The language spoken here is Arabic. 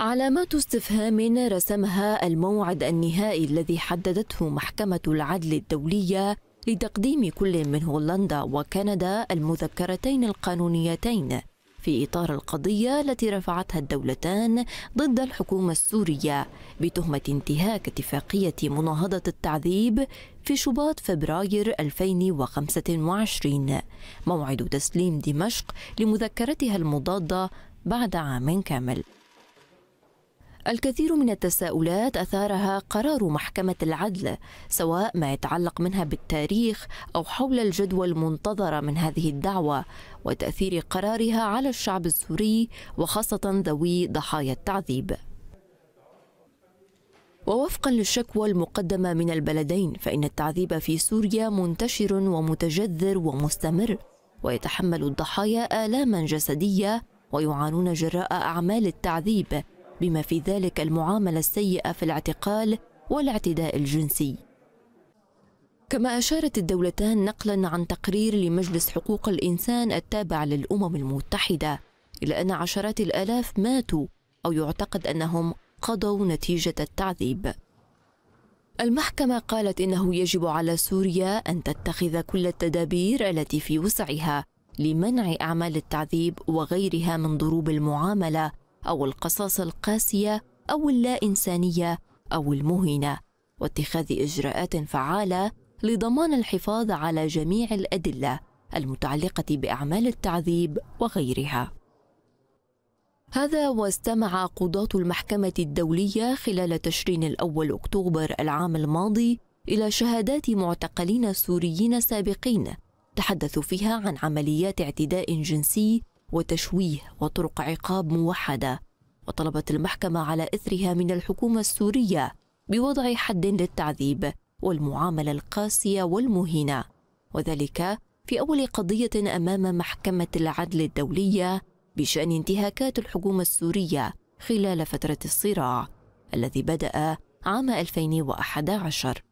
علامات استفهام رسمها الموعد النهائي الذي حددته محكمة العدل الدولية لتقديم كل من هولندا وكندا المذكرتين القانونيتين في إطار القضية التي رفعتها الدولتان ضد الحكومة السورية بتهمة انتهاك اتفاقية مناهضة التعذيب في شباط فبراير 2025 موعد تسليم دمشق لمذكرتها المضادة بعد عام كامل الكثير من التساؤلات أثارها قرار محكمة العدل سواء ما يتعلق منها بالتاريخ أو حول الجدوى المنتظرة من هذه الدعوة وتأثير قرارها على الشعب السوري وخاصة ذوي ضحايا التعذيب ووفقا للشكوى المقدمة من البلدين فإن التعذيب في سوريا منتشر ومتجذر ومستمر ويتحمل الضحايا آلاما جسدية ويعانون جراء أعمال التعذيب بما في ذلك المعاملة السيئة في الاعتقال والاعتداء الجنسي كما أشارت الدولتان نقلا عن تقرير لمجلس حقوق الإنسان التابع للأمم المتحدة إلى أن عشرات الآلاف ماتوا أو يعتقد أنهم قضوا نتيجة التعذيب المحكمة قالت إنه يجب على سوريا أن تتخذ كل التدابير التي في وسعها لمنع أعمال التعذيب وغيرها من ضروب المعاملة أو القصاص القاسية أو اللا إنسانية أو المهينة واتخاذ إجراءات فعالة لضمان الحفاظ على جميع الأدلة المتعلقة بأعمال التعذيب وغيرها هذا واستمع قضاة المحكمة الدولية خلال تشرين الأول أكتوبر العام الماضي إلى شهادات معتقلين سوريين سابقين تحدثوا فيها عن عمليات اعتداء جنسي وتشويه وطرق عقاب موحده وطلبت المحكمه على اثرها من الحكومه السوريه بوضع حد للتعذيب والمعامله القاسيه والمهينه وذلك في اول قضيه امام محكمه العدل الدوليه بشان انتهاكات الحكومه السوريه خلال فتره الصراع الذي بدا عام 2011